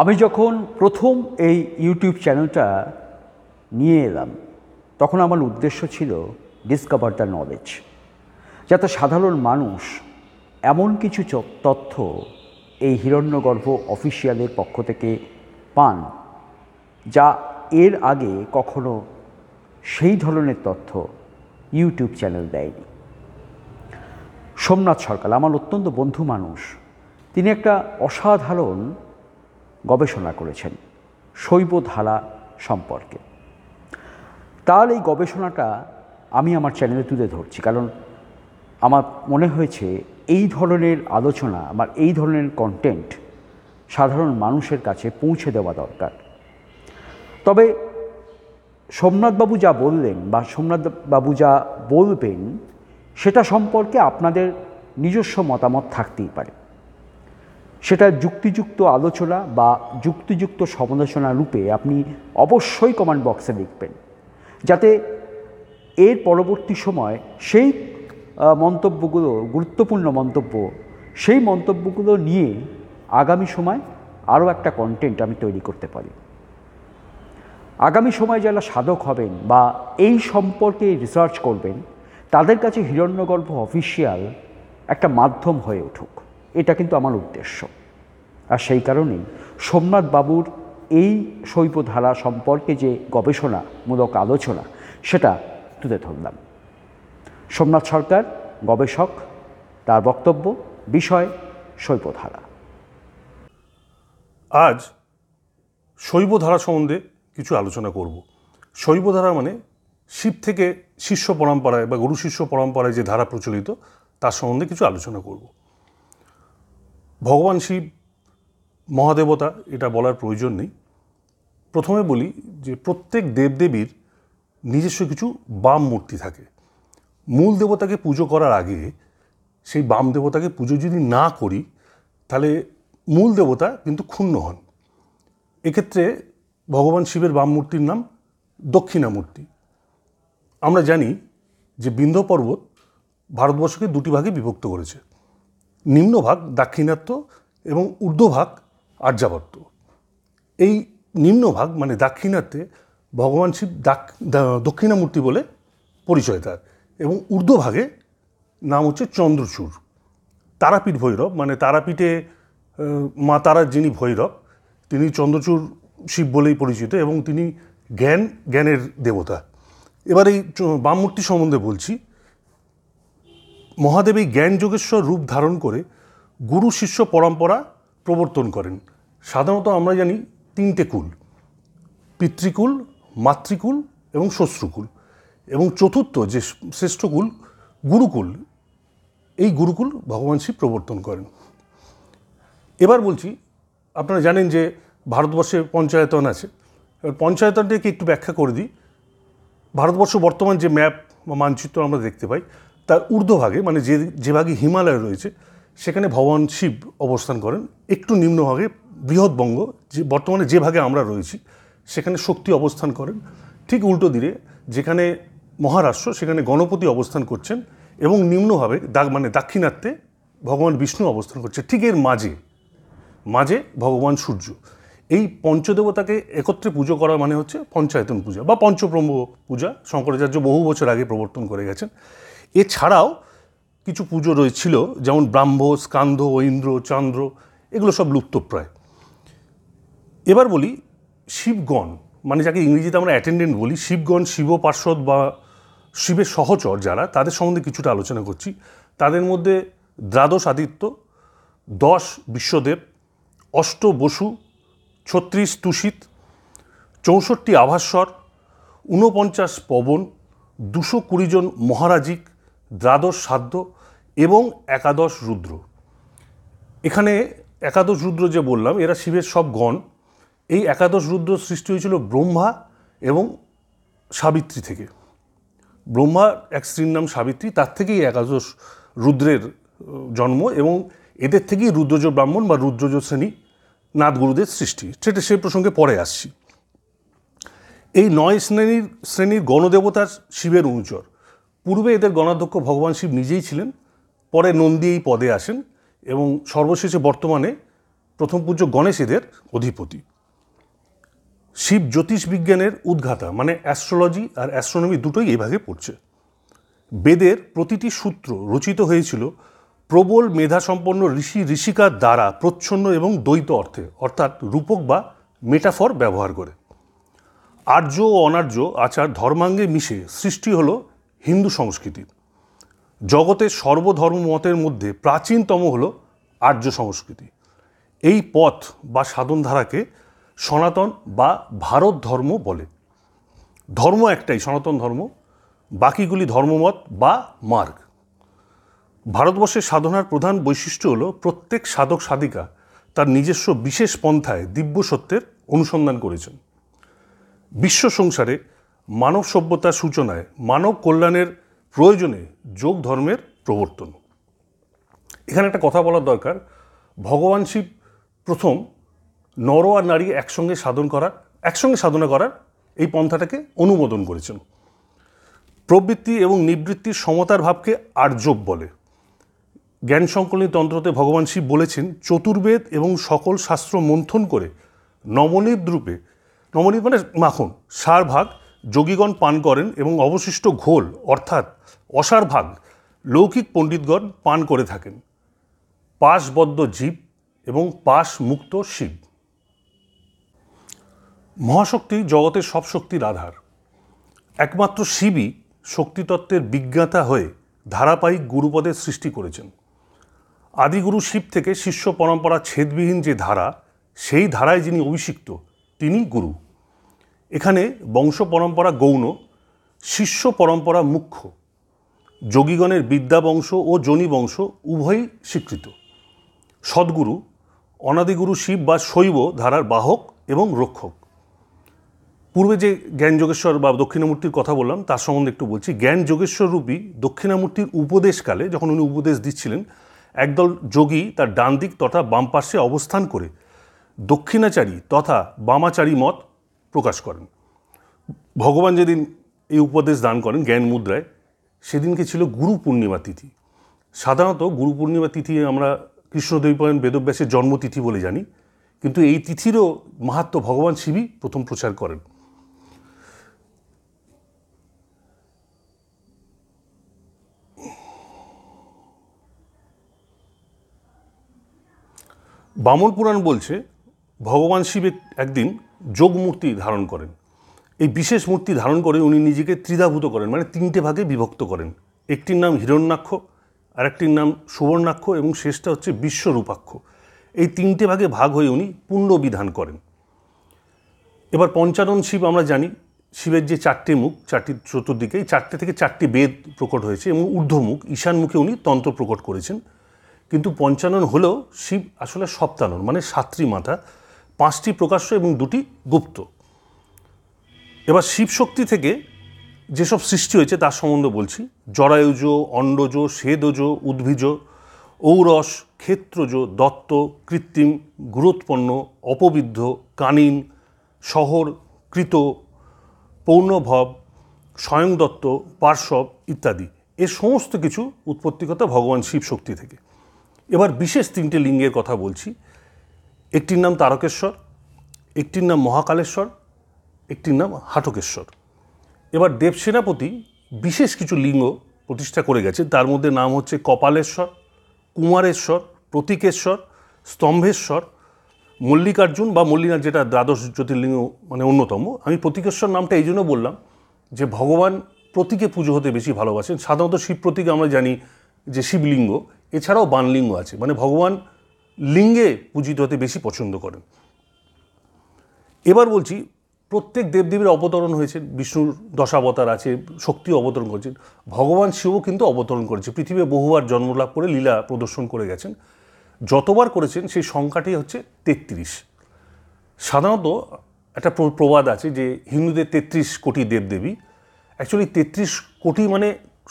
আমি যখন প্রথম এই ইউটিউব চ্যানেলটা নিয়ে এলাম তখন আমার উদ্দেশ্য ছিল ডিসকভার দ্য নলেজ যাতে সাধারণ মানুষ এমন কিছু তথ্য এই হিরণ্যগর্ভ অফিসিয়ালের পক্ষ থেকে পান যা এর আগে কখনো সেই ধরনের তথ্য ইউটিউব চ্যানেল দেয়নি সোমনাথ সরকার আমার অত্যন্ত বন্ধু মানুষ তিনি একটা অসাধারণ গবেষণা করেছেন শৈব ধারা সম্পর্কে তার এই গবেষণাটা আমি আমার চ্যানেলে তুলে ধরছি কারণ আমার মনে হয়েছে এই ধরনের আলোচনা আমার এই ধরনের কন্টেন্ট সাধারণ মানুষের কাছে পৌঁছে দেওয়া দরকার তবে সোমনাথবাবু যা বললেন বা সোমনাথবাবু যা বলবেন সেটা সম্পর্কে আপনাদের নিজস্ব মতামত থাকতেই পারে সেটা যুক্তিযুক্ত আলোচনা বা যুক্তিযুক্ত সমালোচনা রূপে আপনি অবশ্যই কমেন্ট বক্সে লিখবেন যাতে এর পরবর্তী সময় সেই মন্তব্যগুলো গুরুত্বপূর্ণ মন্তব্য সেই মন্তব্যগুলো নিয়ে আগামী সময় আরও একটা কন্টেন্ট আমি তৈরি করতে পারি আগামী সময় যারা সাধক হবেন বা এই সম্পর্কে রিসার্চ করবেন তাদের কাছে হিরণ্যগর্ভ অফিসিয়াল একটা মাধ্যম হয়ে উঠুক এটা কিন্তু আমার উদ্দেশ্য আর সেই কারণেই সোমনাথ বাবুর এই শৈবধারা সম্পর্কে যে গবেষণামূলক আলোচনা সেটা তুলে ধরলাম সোমনাথ সরকার গবেষক তার বক্তব্য বিষয় শৈবধারা আজ শৈবধারা সম্বন্ধে কিছু আলোচনা করব শৈবধারা মানে শিব থেকে শিষ্য পরম্পরায় বা গুরু শিষ্য পরম্পরায় যে ধারা প্রচলিত তার সম্বন্ধে কিছু আলোচনা করব ভগবান শিব মহাদেবতা এটা বলার প্রয়োজন নেই প্রথমে বলি যে প্রত্যেক দেবদেবীর নিজস্ব কিছু বাম মূর্তি থাকে মূল দেবতাকে পুজো করার আগে সেই বাম দেবতাকে পুজো যদি না করি তাহলে মূল দেবতা কিন্তু ক্ষুণ্ণ হন এক্ষেত্রে ভগবান শিবের বাম মূর্তির নাম দক্ষিণামূর্তি আমরা জানি যে বিন্ধ্য পর্বত ভারতবর্ষকে দুটি ভাগে বিভক্ত করেছে নিম্নভাগ দাক্ষিণাত্য এবং ঊর্ধ্বভাগ আর্যাবর্ত এই নিম্নভাগ মানে দাক্ষিণাত্যে ভগবান শিব দক্ষিণামূর্তি বলে পরিচয় তার এবং ঊর্ধ্বভাগে নাম হচ্ছে চন্দ্রচূর তারাপীঠ ভৈরব মানে তারাপীঠে মা তারার যিনি ভৈরব তিনি চন্দ্রচূর শিব বলেই পরিচিত এবং তিনি জ্ঞান জ্ঞানের দেবতা এবার এই বামমূর্তি সম্বন্ধে বলছি মহাদেবী জ্ঞান যোগেশ্বর রূপ ধারণ করে গুরু শিষ্য পরম্পরা প্রবর্তন করেন সাধারণত আমরা জানি তিনটে কুল পিতৃকুল মাতৃকুল এবং শ্বশ্রুকুল এবং চতুর্থ যে শ্রেষ্ঠকুল গুরুকুল এই গুরুকুল ভগবান শিব প্রবর্তন করেন এবার বলছি আপনারা জানেন যে ভারতবর্ষে পঞ্চায়েতন আছে এবার পঞ্চায়তনটাকে একটু ব্যাখ্যা করে দিই ভারতবর্ষ বর্তমান যে ম্যাপ বা মানচিত্র আমরা দেখতে পাই তার ঊর্ধ্বভাগে মানে যে যে ভাগে হিমালয় রয়েছে সেখানে ভগবান শিব অবস্থান করেন একটু নিম্নভাগে বৃহৎবঙ্গ যে বর্তমানে যে ভাগে আমরা রয়েছি সেখানে শক্তি অবস্থান করেন ঠিক উল্টো দিকে যেখানে মহারাষ্ট্র সেখানে গণপতি অবস্থান করছেন এবং নিম্নভাবে দাগ মানে দাক্ষিণাত্যে ভগবান বিষ্ণু অবস্থান করছে ঠিক এর মাঝে মাঝে ভগবান সূর্য এই পঞ্চদেবতাকে একত্রে পুজো করা মানে হচ্ছে পঞ্চায়তন পূজা বা পঞ্চপ্রম্ভ পূজা শঙ্করাচার্য বহু বছর আগে প্রবর্তন করে গেছেন এছাড়াও কিছু পুজো রয়েছিল যেমন ব্রাহ্ম স্কান্ধ ঐন্দ্র চান্দ্র এগুলো সব লুপ্তপ্রায় এবার বলি শিবগণ মানে যাকে ইংরেজিতে আমরা অ্যাটেন্ডেন্ট বলি শিবগণ শিব পার্শ্বদ বা শিবের সহচর যারা তাদের সম্বন্ধে কিছুটা আলোচনা করছি তাদের মধ্যে দ্বাদশ আদিত্য দশ বিশ্বদেব অষ্ট বসু ছত্রিশ তুষিত চৌষট্টি আভাস্বর ঊনপঞ্চাশ পবন দুশো কুড়ি জন মহারাজিক দ্বাদশ সাধ্য এবং একাদশ রুদ্র এখানে একাদশ রুদ্র যে বললাম এরা শিবের সব গণ এই একাদশ রুদ্র সৃষ্টি হয়েছিল ব্রহ্মা এবং সাবিত্রী থেকে ব্রহ্মার এক স্ত্রীর নাম সাবিত্রী তার থেকেই একাদশ রুদ্রের জন্ম এবং এদের থেকেই রুদ্রজ ব্রাহ্মণ বা রুদ্রজ শ্রেণী নাথগুরুদের সৃষ্টি সেটা সে প্রসঙ্গে পরে আসছি এই নয় শ্রেণীর শ্রেণীর গণদেবতার শিবের অনুচর পূর্বে এদের গণাধ্যক্ষ ভগবান শিব নিজেই ছিলেন পরে নন্দী এই পদে আসেন এবং সর্বশেষে বর্তমানে প্রথম পূজ্য গণেশ এদের অধিপতি শিব জ্যোতিষ বিজ্ঞানের উদ্ঘাতা মানে অ্যাস্ট্রোলজি আর অ্যাস্ট্রোনমি দুটোই এভাগে পড়ছে বেদের প্রতিটি সূত্র রচিত হয়েছিল প্রবল মেধাসম্পন্ন ঋষি ঋষিকার দ্বারা প্রচ্ছন্ন এবং দ্বৈত অর্থে অর্থাৎ রূপক বা মেটাফর ব্যবহার করে আর্য ও অনার্য আচার ধর্মাঙ্গে মিশে সৃষ্টি হলো হিন্দু সংস্কৃতির জগতের সর্বধর্ম মতের মধ্যে প্রাচীনতম হল আর্য সংস্কৃতি এই পথ বা সাধনধারাকে সনাতন বা ভারত ধর্ম বলে ধর্ম একটাই সনাতন ধর্ম বাকিগুলি ধর্মমত বা মার্গ ভারতবর্ষের সাধনার প্রধান বৈশিষ্ট্য হল প্রত্যেক সাধক সাধিকা তার নিজস্ব বিশেষ পন্থায় দিব্য সত্যের অনুসন্ধান করেছেন বিশ্ব সংসারে মানব সভ্যতার সূচনায় মানব কল্যাণের প্রয়োজনে যোগ ধর্মের প্রবর্তন এখানে একটা কথা বলার দরকার ভগবান শিব প্রথম নর আর নারী একসঙ্গে সাধন করা একসঙ্গে সাধনা করার এই পন্থাটাকে অনুমোদন করেছেন প্রবৃত্তি এবং নিবৃত্তির সমতার ভাবকে আর্যব বলে জ্ঞান সংকলনী তন্ত্রতে ভগবান শিব বলেছেন চতুর্বেদ এবং সকল শাস্ত্র মন্থন করে নমনীত রূপে নমনীত মানে মাখন সার ভাগ যোগীগণ পান করেন এবং অবশিষ্ট ঘোল অর্থাৎ অসার ভাগ লৌকিক পণ্ডিতগণ পান করে থাকেন পাশবদ্ধ জীব এবং পাশ মুক্ত শিব মহাশক্তি জগতের সব শক্তির আধার একমাত্র শিবই শক্তিতত্ত্বের বিজ্ঞাতা হয়ে ধারাবাহিক গুরুপদের সৃষ্টি করেছেন আদিগুরু শিব থেকে শিষ্য পরম্পরা ছেদবিহীন যে ধারা সেই ধারায় যিনি অভিষিক্ত তিনি গুরু এখানে বংশ পরম্পরা গৌণ শিষ্য পরম্পরা মুখ্য যোগীগণের বিদ্যা বংশ ও জনি বংশ উভয়ই স্বীকৃত সদ্গুরু অনাদিগুরু শিব বা শৈব ধারার বাহক এবং রক্ষক পূর্বে যে জ্ঞান যোগেশ্বর বা দক্ষিণামূর্তির কথা বললাম তার সম্বন্ধে একটু বলছি জ্ঞান যোগেশ্বর রূপী দক্ষিণামূর্তির উপদেশকালে যখন উনি উপদেশ দিচ্ছিলেন একদল যোগী তার ডান দিক তথা বাম পার্শ্বে অবস্থান করে দক্ষিণাচারী তথা বামাচারী মত প্রকাশ করেন ভগবান যেদিন এই উপদেশ দান করেন জ্ঞান মুদ্রায় সেদিনকে ছিল গুরু পূর্ণিমা তিথি সাধারণত গুরু পূর্ণিমা তিথি আমরা কৃষ্ণদেবীপায়ন বেদব্যাসের জন্মতিথি বলে জানি কিন্তু এই তিথিরও মাহাত্ম ভগবান শিবই প্রথম প্রচার করেন বামন পুরাণ বলছে ভগবান শিব একদিন যোগমূর্তি ধারণ করেন এই বিশেষ মূর্তি ধারণ করে উনি নিজেকে ত্রিধাভূত করেন মানে তিনটে ভাগে বিভক্ত করেন একটির নাম হিরণ্যাক্ষ আরেকটির নাম সুবর্ণাক্ষ এবং শেষটা হচ্ছে বিশ্বরূপাক্ষ এই তিনটে ভাগে ভাগ হয়ে উনি পুণ্যবিধান করেন এবার পঞ্চানন শিব আমরা জানি শিবের যে চারটে মুখ চারটি চতুর্দিকে এই চারটে থেকে চারটি বেদ প্রকট হয়েছে এবং ঊর্ধ্বমুখ ঈশানমুখে উনি তন্ত্র প্রকট করেছেন কিন্তু পঞ্চানন হলেও শিব আসলে সপ্তানন মানে সাতটি মাথা পাঁচটি প্রকাশ্য এবং দুটি গুপ্ত এবার শিবশক্তি থেকে যেসব সৃষ্টি হয়েছে তার সম্বন্ধে বলছি জরায়ুজ অণ্ডজ সেদজ উদ্ভিজ ঔরস ক্ষেত্রজ দত্ত কৃত্রিম গুরুৎপন্ন অপবিদ্ধ কানিন শহর কৃত পৌর্ণভব স্বয়ংদত্ত পার্শ্বব ইত্যাদি এ সমস্ত কিছু উৎপত্তিকতা ভগবান শিব শক্তি থেকে এবার বিশেষ তিনটে লিঙ্গের কথা বলছি একটির নাম তারকেশ্বর একটির নাম মহাকালেশ্বর একটির নাম হাটকেশ্বর এবার দেবসেনাপতি বিশেষ কিছু লিঙ্গ প্রতিষ্ঠা করে গেছে তার মধ্যে নাম হচ্ছে কপালেশ্বর কুমারেশ্বর প্রতীকেশ্বর স্তম্ভেশ্বর মল্লিকার্জুন বা মল্লিনাথ যেটা দ্বাদশ জ্যোতির্লিঙ্গ মানে অন্যতম আমি প্রতীকেশ্বর নামটা এই জন্য বললাম যে ভগবান প্রতীকে পুজো হতে বেশি ভালোবাসেন সাধারণত শিব প্রতীকে আমরা জানি যে শিবলিঙ্গ এছাড়াও বানলিঙ্গ আছে মানে ভগবান লিঙ্গে পূজিত হতে বেশি পছন্দ করেন এবার বলছি প্রত্যেক দেবদেবীর অবতরণ হয়েছে বিষ্ণুর দশাবতার আছে শক্তি অবতরণ করেছেন ভগবান শিবও কিন্তু অবতরণ করেছে পৃথিবী বহুবার জন্মলাভ করে লীলা প্রদর্শন করে গেছেন যতবার করেছেন সেই সংখ্যাটি হচ্ছে তেত্রিশ সাধারণত একটা প্রবাদ আছে যে হিন্দুদের তেত্রিশ কোটি দেবদেবী অ্যাকচুয়ালি তেত্রিশ কোটি মানে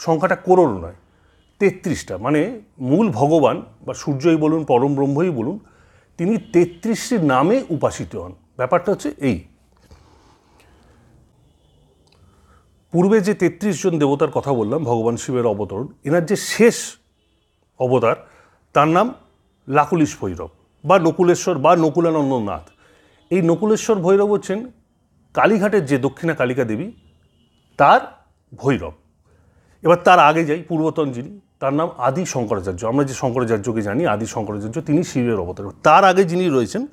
সংখ্যাটা করোড় নয় তেত্রিশটা মানে মূল ভগবান বা সূর্যই বলুন পরম ব্রহ্মই বলুন তিনি তেত্রিশটি নামে উপাসিত হন ব্যাপারটা হচ্ছে এই পূর্বে যে তেত্রিশ জন দেবতার কথা বললাম ভগবান শিবের অবতরণ এনার যে শেষ অবতার তার নাম লাকুলিশ ভৈরব বা নকুলেশ্বর বা নকুলানন্দ নাথ এই নকুলেশ্বর ভৈরব হচ্ছেন কালীঘাটের যে দক্ষিণা কালিকা দেবী তার ভৈরব এবার তার আগে যাই পূর্বতন যিনি তার নাম আদি শঙ্করাচার্য আমরা যে শঙ্করাচার্যকে জানি আদি শঙ্করাচার্য তিনি শিবের অবতার তার আগে যিনি রয়েছেন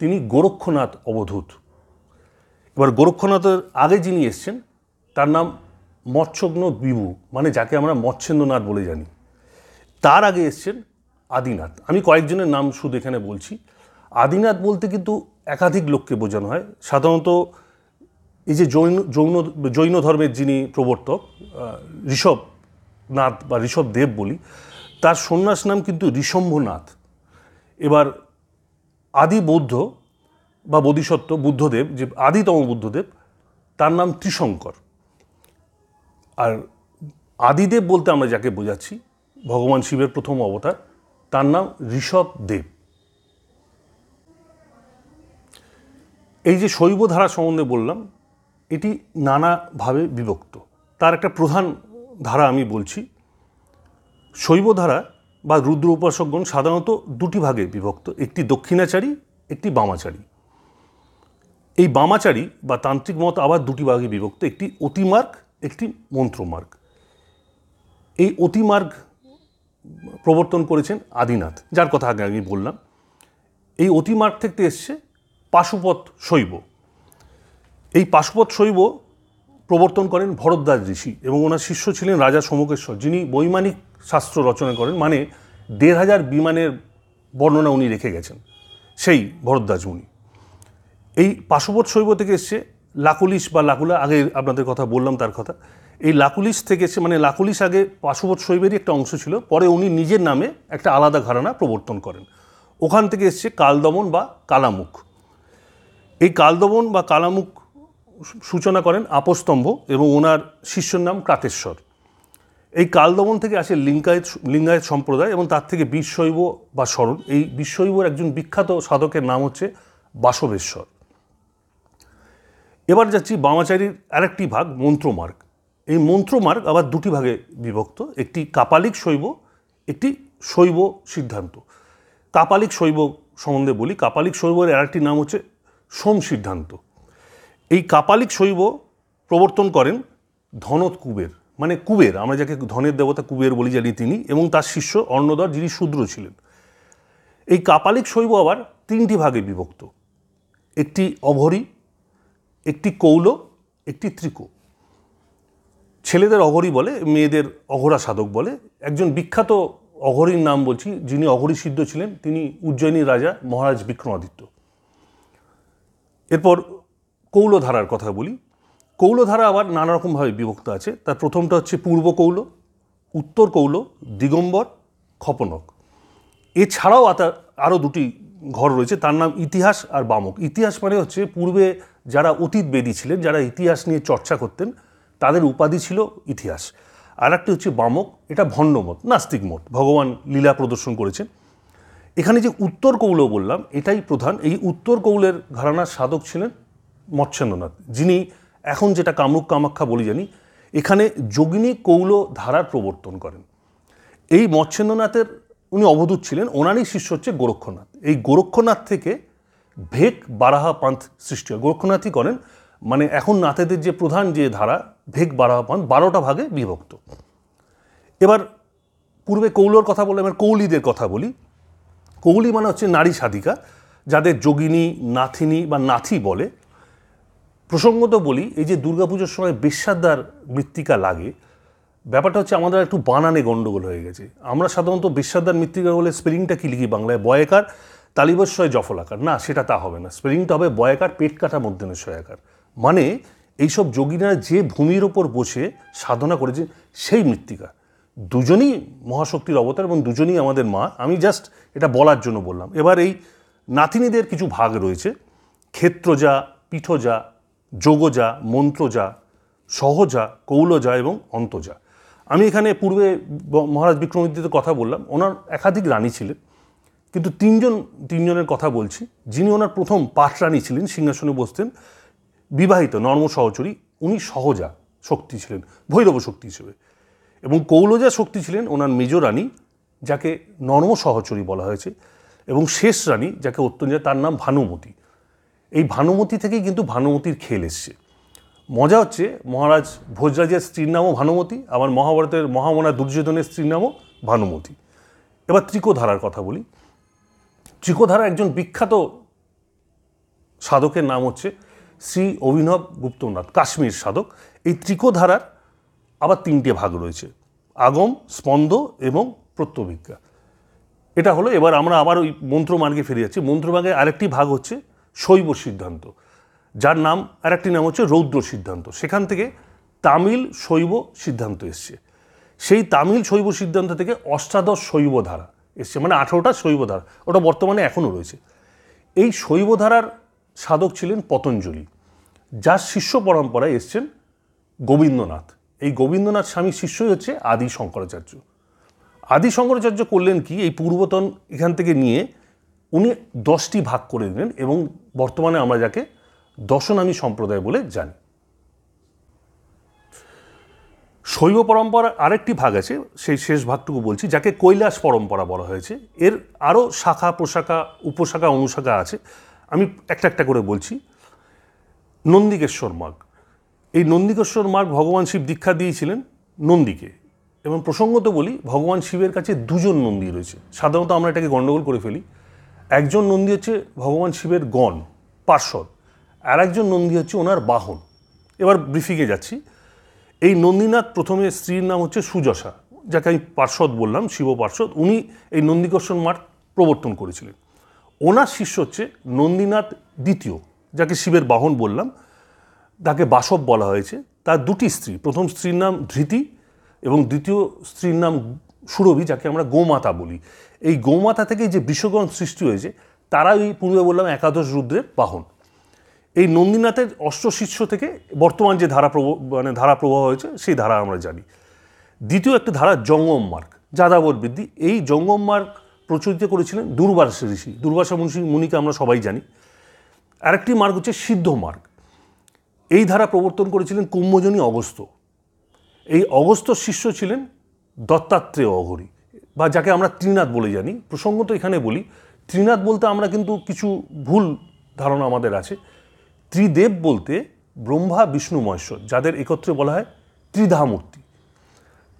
তিনি গোরক্ষনাথ অবধূত এবার গোরক্ষনাথের আগে যিনি এসছেন তার নাম মৎস্যগ্ন বিভু মানে যাকে আমরা মৎস্যেন্দ্রনাথ বলে জানি তার আগে এসছেন আদিনাথ আমি কয়েকজনের নাম শুধু এখানে বলছি আদিনাথ বলতে কিন্তু একাধিক লোককে বোঝানো হয় সাধারণত এই যে জৈন জৈন জৈন ধর্মের যিনি প্রবর্তক ঋষভ নাথ বা ঋষভ দেব বলি তার সন্ন্যাস নাম কিন্তু ঋষম্ভনাথ এবার আদি বৌদ্ধ বা বোধিসত্ত্ব বুদ্ধদেব যে আদিতম বুদ্ধদেব তার নাম ত্রিশঙ্কর আর আদিদেব বলতে আমরা যাকে বোঝাচ্ছি ভগবান শিবের প্রথম অবতার তার নাম ঋষভ দেব এই যে শৈব ধারা সম্বন্ধে বললাম এটি নানাভাবে বিভক্ত তার একটা প্রধান ধারা আমি বলছি শৈব ধারা বা রুদ্র উপাসকগণ সাধারণত দুটি ভাগে বিভক্ত একটি দক্ষিণাচারী একটি বামাচারী এই বামাচারী বা তান্ত্রিক মত আবার দুটি ভাগে বিভক্ত একটি অতিমার্গ একটি মন্ত্রমার্গ এই অতিমার্গ প্রবর্তন করেছেন আদিনাথ যার কথা আগে আমি বললাম এই অতিমার্গ থেকে এসছে পাশুপথ শৈব এই পাশুপথ শৈব প্রবর্তন করেন ভরদ্বাজ ঋষি এবং ওনার শিষ্য ছিলেন রাজা সমকেশ্বর যিনি বৈমানিক শাস্ত্র রচনা করেন মানে দেড় হাজার বিমানের বর্ণনা উনি রেখে গেছেন সেই ভরদ্বাজ মুনি এই পাশুপত শৈব থেকে এসছে লাকুলিশ বা লাকুলা আগে আপনাদের কথা বললাম তার কথা এই লাকুলিশ থেকে এসে মানে লাকুলিশ আগে পাশুপত শৈবেরই একটা অংশ ছিল পরে উনি নিজের নামে একটা আলাদা ঘরানা প্রবর্তন করেন ওখান থেকে এসছে কালদমন বা কালামুখ এই কালদমন বা কালামুখ সূচনা করেন আপস্তম্ভ এবং ওনার শিষ্যর নাম ক্রাতেশ্বর এই কালদমন থেকে আসে লিঙ্গায়ত লিঙ্গায়ত সম্প্রদায় এবং তার থেকে বিশ্বৈব বা স্মরণ এই বিশ্বৈবর একজন বিখ্যাত সাধকের নাম হচ্ছে বাসবেশ্বর এবার যাচ্ছি বামাচারীর আরেকটি ভাগ মন্ত্রমার্গ এই মন্ত্রমার্গ আবার দুটি ভাগে বিভক্ত একটি কাপালিক শৈব একটি শৈব সিদ্ধান্ত কাপালিক শৈব সম্বন্ধে বলি কাপালিক শৈবের আরেকটি নাম হচ্ছে সোম সিদ্ধান্ত এই কাপালিক শৈব প্রবর্তন করেন ধনত কুবের মানে কুবের আমরা যাকে ধনের দেবতা কুবের বলি জানি তিনি এবং তার শিষ্য অর্ণদর যিনি শূদ্র ছিলেন এই কাপালিক শৈব আবার তিনটি ভাগে বিভক্ত একটি অভরী একটি কৌল একটি ত্রিকো ছেলেদের অঘরি বলে মেয়েদের অঘরা সাধক বলে একজন বিখ্যাত অঘরীর নাম বলছি যিনি অঘরী সিদ্ধ ছিলেন তিনি উজ্জয়িনী রাজা মহারাজ বিক্রমাদিত্য এরপর কৌলধারার কথা বলি কৌলধারা আবার নানা রকমভাবে বিভক্ত আছে তার প্রথমটা হচ্ছে পূর্ব কৌল উত্তর কৌল দিগম্বর খপনক এছাড়াও তার আরও দুটি ঘর রয়েছে তার নাম ইতিহাস আর বামক ইতিহাস মানে হচ্ছে পূর্বে যারা অতীত বেদী ছিলেন যারা ইতিহাস নিয়ে চর্চা করতেন তাদের উপাধি ছিল ইতিহাস আর একটি হচ্ছে বামক এটা ভণ্ডমত নাস্তিক মত ভগবান লীলা প্রদর্শন করেছেন এখানে যে উত্তর কৌল বললাম এটাই প্রধান এই উত্তর কৌলের ঘরানার সাধক ছিলেন মচ্ছেন্দ্রনাথ যিনি এখন যেটা কামরূপ কামাখ্যা বলি জানি এখানে যোগিনী কৌল ধারার প্রবর্তন করেন এই মচ্ছেন্দ্রনাথের উনি অবধূত ছিলেন ওনারই শিষ্য হচ্ছে গোরক্ষনাথ এই গোরক্ষনাথ থেকে ভেক বারাহা পান্থ সৃষ্টি হয় গোরক্ষনাথই করেন মানে এখন নাথেদের যে প্রধান যে ধারা ভেক বারাহা পান্থ বারোটা ভাগে বিভক্ত এবার পূর্বে কৌলোর কথা বলে এবার কৌলিদের কথা বলি কৌলি মানে হচ্ছে নারী সাধিকা যাদের যোগিনী নাথিনী বা নাথি বলে প্রসঙ্গত বলি এই যে দুর্গাপুজোর সময় বিশ্বাদার মৃত্তিকা লাগে ব্যাপারটা হচ্ছে আমাদের একটু বানানে গণ্ডগোল হয়ে গেছে আমরা সাধারণত বিশ্বাদার মৃত্তিকা বলে স্পেলিংটা কী লিখি বাংলায় তালিবশয় জফল আকার না সেটা তা হবে না স্পেলিংটা হবে বয়কার পেট কাটা মধ্যে আকার মানে এইসব যোগীরা যে ভূমির ওপর বসে সাধনা করেছে সেই মৃত্তিকা দুজনই মহাশক্তির অবতার এবং দুজনই আমাদের মা আমি জাস্ট এটা বলার জন্য বললাম এবার এই নাতিনিদের কিছু ভাগ রয়েছে ক্ষেত্রজা পিঠজা যোগজা মন্ত্রজা সহজা কৌলজা এবং অন্তজা আমি এখানে পূর্বে মহারাজ বিক্রমাদিত্যের কথা বললাম ওনার একাধিক রানী ছিলেন কিন্তু তিনজন তিনজনের কথা বলছি যিনি ওনার প্রথম পাঠ রানী ছিলেন সিংহাসনে বসতেন বিবাহিত নর্ম সহচরী উনি সহজা শক্তি ছিলেন ভৈরব শক্তি হিসেবে এবং কৌলজা শক্তি ছিলেন ওনার মেজ রানী যাকে নর্ম সহচরী বলা হয়েছে এবং শেষ রানী যাকে অত্যন্ত তার নাম ভানুমতী এই ভানুমতি থেকেই কিন্তু ভানুমতির খেল এসছে মজা হচ্ছে মহারাজ ভোজরাজের স্ত্রীর নামও ভানুমতি আবার মহাভারতের মহামনা দুর্যোধনের স্ত্রীর নামও ভানুমতি এবার ত্রিকোধারার কথা বলি ত্রিকোধারা একজন বিখ্যাত সাধকের নাম হচ্ছে শ্রী অভিনব গুপ্তনাথ কাশ্মীর সাধক এই ত্রিকোধারার আবার তিনটে ভাগ রয়েছে আগম স্পন্দ এবং প্রত্যভিজ্ঞা এটা হলো এবার আমরা আবার ওই মন্ত্রমার্গে ফিরে যাচ্ছি মন্ত্রমার্গের আরেকটি ভাগ হচ্ছে শৈব সিদ্ধান্ত যার নাম আর একটি নাম হচ্ছে রৌদ্র সিদ্ধান্ত সেখান থেকে তামিল শৈব সিদ্ধান্ত এসছে সেই তামিল শৈব সিদ্ধান্ত থেকে অষ্টাদশ শৈব ধারা এসছে মানে আঠেরোটা শৈব ধারা ওটা বর্তমানে এখনও রয়েছে এই শৈব ধারার সাধক ছিলেন পতঞ্জলি যার শিষ্য পরম্পরায় এসছেন গোবিন্দনাথ এই গোবিন্দনাথ স্বামী শিষ্যই হচ্ছে আদি শঙ্করাচার্য আদি শঙ্করাচার্য করলেন কি এই পূর্বতন এখান থেকে নিয়ে উনি দশটি ভাগ করে দিলেন এবং বর্তমানে আমরা যাকে দশনামী সম্প্রদায় বলে জানি শৈব পরম্পরার আরেকটি ভাগ আছে সেই শেষ ভাগটুকু বলছি যাকে কৈলাস পরম্পরা বলা হয়েছে এর আরও শাখা প্রশাখা উপশাখা অনুশাখা আছে আমি একটা একটা করে বলছি নন্দিকেশ্বর মার্গ এই নন্দিকেশ্বর মার্গ ভগবান শিব দীক্ষা দিয়েছিলেন নন্দীকে এবং প্রসঙ্গত বলি ভগবান শিবের কাছে দুজন নন্দী রয়েছে সাধারণত আমরা এটাকে গণ্ডগোল করে ফেলি একজন নন্দী হচ্ছে ভগবান শিবের গণ পার্শ্বদ আর একজন নন্দী হচ্ছে ওনার বাহন এবার ব্রিফিকে যাচ্ছি এই নন্দীনাথ প্রথমে স্ত্রীর নাম হচ্ছে সুজসা যাকে আমি পার্শ্বদ বললাম শিব পার্শ্বদ উনি এই নন্দীকর্ষণ মাঠ প্রবর্তন করেছিলেন ওনার শিষ্য হচ্ছে নন্দীনাথ দ্বিতীয় যাকে শিবের বাহন বললাম তাকে বাসব বলা হয়েছে তার দুটি স্ত্রী প্রথম স্ত্রীর নাম ধৃতি এবং দ্বিতীয় স্ত্রীর নাম সুরভি যাকে আমরা গোমাতা বলি এই গোমাতা থেকে যে বিশ্বগণ সৃষ্টি হয়েছে তারা ওই পূর্বে বললাম একাদশ রুদ্রের বাহন এই নন্দীনাথের শিষ্য থেকে বর্তমান যে ধারা প্রবাহ মানে ধারা প্রবাহ হয়েছে সেই ধারা আমরা জানি দ্বিতীয় একটা ধারা জঙ্গম মার্গ যাদাবর বৃদ্ধি এই জঙ্গম মার্গ প্রচলিত করেছিলেন দুর্বাস ঋষি দুর্বাসা মুন্সি মুনিকে আমরা সবাই জানি আরেকটি মার্গ হচ্ছে সিদ্ধ মার্গ এই ধারা প্রবর্তন করেছিলেন কুম্ভজনী অগস্ত এই অগস্ত শিষ্য ছিলেন দত্তাত্রেয় অঘরী বা যাকে আমরা ত্রিনাথ বলে জানি প্রসঙ্গত এখানে বলি ত্রিনাথ বলতে আমরা কিন্তু কিছু ভুল ধারণা আমাদের আছে ত্রিদেব বলতে ব্রহ্মা বিষ্ণু মহেশ্বর যাদের একত্রে বলা হয় ত্রিধামূর্তি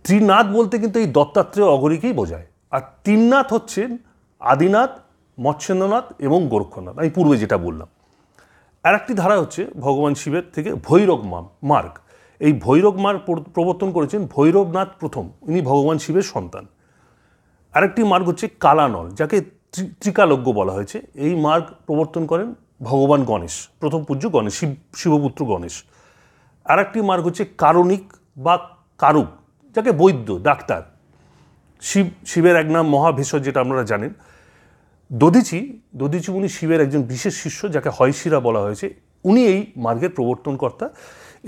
ত্রিনাথ বলতে কিন্তু এই দত্তাত্রেয় অগরীকেই বোঝায় আর তিননাথ হচ্ছেন আদিনাথ মৎস্যেন্দ্রনাথ এবং গোরক্ষনাথ আমি পূর্বে যেটা বললাম আর একটি ধারা হচ্ছে ভগবান শিবের থেকে ভৈরব মার্গ এই ভৈরব মার প্রবর্তন করেছেন ভৈরবনাথ প্রথম ইনি ভগবান শিবের সন্তান আরেকটি মার্গ হচ্ছে কালানল যাকে ত্রিকালজ্ঞ বলা হয়েছে এই মার্গ প্রবর্তন করেন ভগবান গণেশ প্রথম পূজ্য গণেশ শিব শিবপুত্র গণেশ আরেকটি মার্গ হচ্ছে কারণিক বা কারুক যাকে বৈদ্য ডাক্তার শিব শিবের এক নাম মহাভেষজ যেটা আপনারা জানেন দধিচি দধিচি উনি শিবের একজন বিশেষ শিষ্য যাকে হয়শিরা বলা হয়েছে উনি এই মার্গের প্রবর্তনকর্তা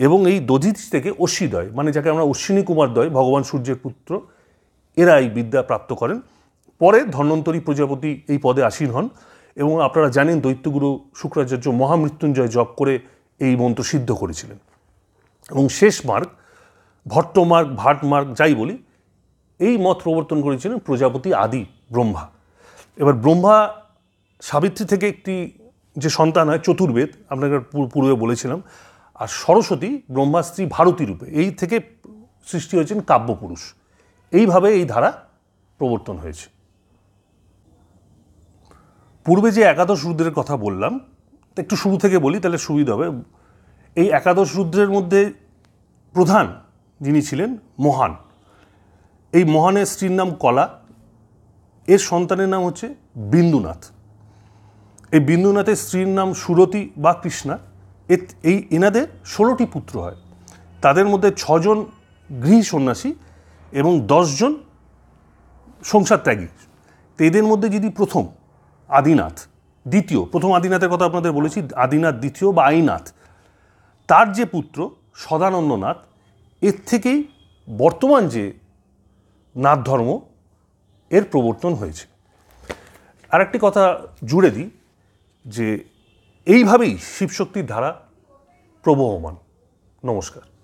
এবং এই দধিচ থেকে অশ্বিদয় মানে যাকে আমরা অশ্বিনী দয় ভগবান সূর্যের পুত্র এরা এই বিদ্যা প্রাপ্ত করেন পরে ধন্বন্তরী প্রজাপতি এই পদে আসীন হন এবং আপনারা জানেন দৈত্যগুরু শুক্রাচার্য মহামৃত্যুঞ্জয় জপ করে এই মন্ত্র সিদ্ধ করেছিলেন এবং শেষ মার্গ ভট্টমার্গ ভাটমার্গ যাই বলি এই মত প্রবর্তন করেছিলেন প্রজাপতি আদি ব্রহ্মা এবার ব্রহ্মা সাবিত্রী থেকে একটি যে সন্তান হয় চতুর্বেদ আপনাকে পূর্বে বলেছিলাম আর সরস্বতী ব্রহ্মাস্ত্রী ভারতী রূপে এই থেকে সৃষ্টি হয়েছেন কাব্যপুরুষ এইভাবে এই ধারা প্রবর্তন হয়েছে পূর্বে যে একাদশ রুদ্রের কথা বললাম একটু শুরু থেকে বলি তাহলে সুবিধা হবে এই একাদশ রুদ্রের মধ্যে প্রধান যিনি ছিলেন মহান এই মহানের স্ত্রীর নাম কলা এর সন্তানের নাম হচ্ছে বিন্দুনাথ এই বিন্দুনাথের স্ত্রীর নাম সুরতি বা কৃষ্ণা এই এনাদের ষোলোটি পুত্র হয় তাদের মধ্যে ছজন গৃহী সন্ন্যাসী এবং দশজন সংসার ত্যাগী তো এদের মধ্যে যদি প্রথম আদিনাথ দ্বিতীয় প্রথম আদিনাথের কথা আপনাদের বলেছি আদিনাথ দ্বিতীয় বা আইনাথ তার যে পুত্র সদানন্দনাথ এর থেকেই বর্তমান যে নাথ ধর্ম এর প্রবর্তন হয়েছে আরেকটি কথা জুড়ে দিই যে এইভাবেই শিবশক্তির ধারা প্রবহমান নমস্কার